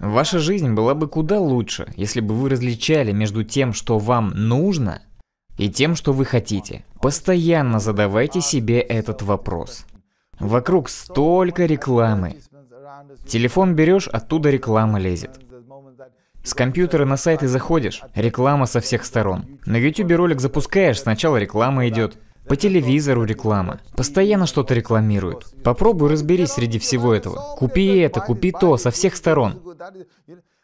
Ваша жизнь была бы куда лучше, если бы вы различали между тем, что вам нужно, и тем, что вы хотите. Постоянно задавайте себе этот вопрос. Вокруг столько рекламы. Телефон берешь, оттуда реклама лезет. С компьютера на сайты заходишь, реклама со всех сторон. На YouTube ролик запускаешь, сначала реклама идет. По телевизору реклама. Постоянно что-то рекламируют. Попробуй разберись среди всего этого. Купи это, купи то, со всех сторон.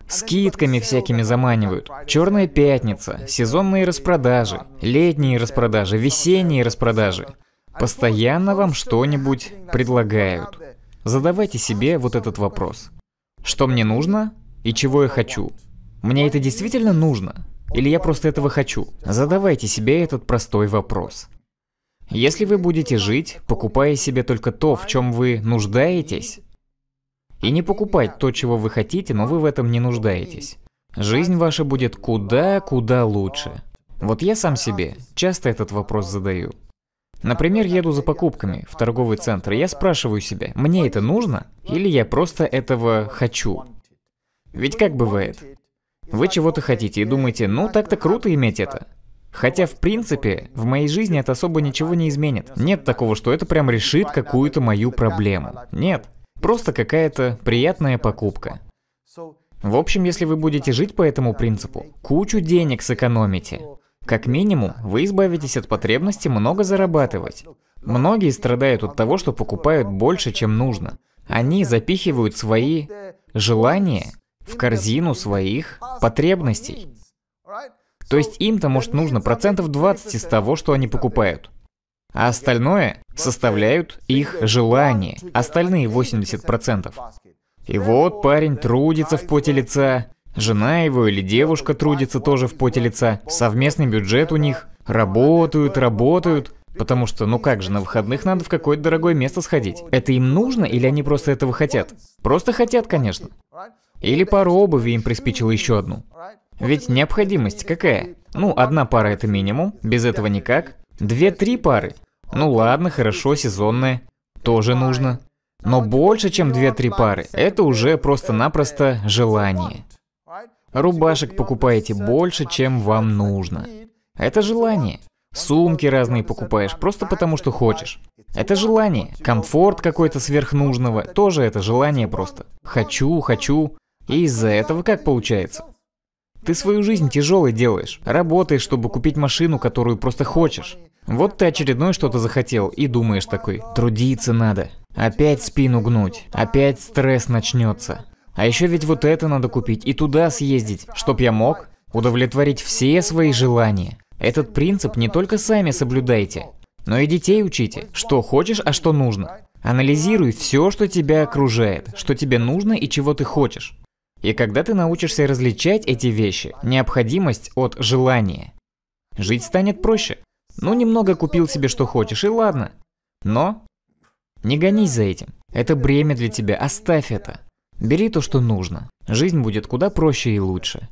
Скидками всякими заманивают. Черная пятница, сезонные распродажи, летние распродажи, весенние распродажи. Постоянно вам что-нибудь предлагают. Задавайте себе вот этот вопрос. Что мне нужно и чего я хочу? Мне это действительно нужно? Или я просто этого хочу? Задавайте себе этот простой вопрос. Если вы будете жить, покупая себе только то, в чем вы нуждаетесь, и не покупать то, чего вы хотите, но вы в этом не нуждаетесь, жизнь ваша будет куда-куда лучше. Вот я сам себе часто этот вопрос задаю. Например, еду за покупками в торговый центр, и я спрашиваю себя, мне это нужно или я просто этого хочу? Ведь как бывает? Вы чего-то хотите и думаете, ну так-то круто иметь это. Хотя, в принципе, в моей жизни это особо ничего не изменит. Нет такого, что это прям решит какую-то мою проблему. Нет. Просто какая-то приятная покупка. В общем, если вы будете жить по этому принципу, кучу денег сэкономите. Как минимум, вы избавитесь от потребности много зарабатывать. Многие страдают от того, что покупают больше, чем нужно. Они запихивают свои желания в корзину своих потребностей. То есть им-то, может, нужно процентов 20 из того, что они покупают. А остальное составляют их желания, остальные 80%. И вот парень трудится в поте лица, жена его или девушка трудится тоже в поте лица, совместный бюджет у них, работают, работают, потому что ну как же, на выходных надо в какое-то дорогое место сходить. Это им нужно или они просто этого хотят? Просто хотят, конечно. Или пару обуви им приспичило еще одну. Ведь необходимость какая? Ну, одна пара это минимум, без этого никак. Две-три пары. Ну ладно, хорошо, сезонные. Тоже нужно. Но больше, чем две-три пары, это уже просто-напросто желание. Рубашек покупаете больше, чем вам нужно. Это желание. Сумки разные покупаешь просто потому, что хочешь. Это желание. Комфорт какой-то сверхнужного, тоже это желание просто. Хочу, хочу. И из-за этого как получается? Ты свою жизнь тяжелой делаешь. Работаешь, чтобы купить машину, которую просто хочешь. Вот ты очередной что-то захотел и думаешь такой, трудиться надо. Опять спину гнуть, опять стресс начнется. А еще ведь вот это надо купить и туда съездить, чтоб я мог удовлетворить все свои желания. Этот принцип не только сами соблюдайте, но и детей учите, что хочешь, а что нужно. Анализируй все, что тебя окружает, что тебе нужно и чего ты хочешь. И когда ты научишься различать эти вещи, необходимость от желания, жить станет проще. Ну, немного купил себе что хочешь, и ладно. Но не гонись за этим. Это бремя для тебя, оставь это. Бери то, что нужно. Жизнь будет куда проще и лучше.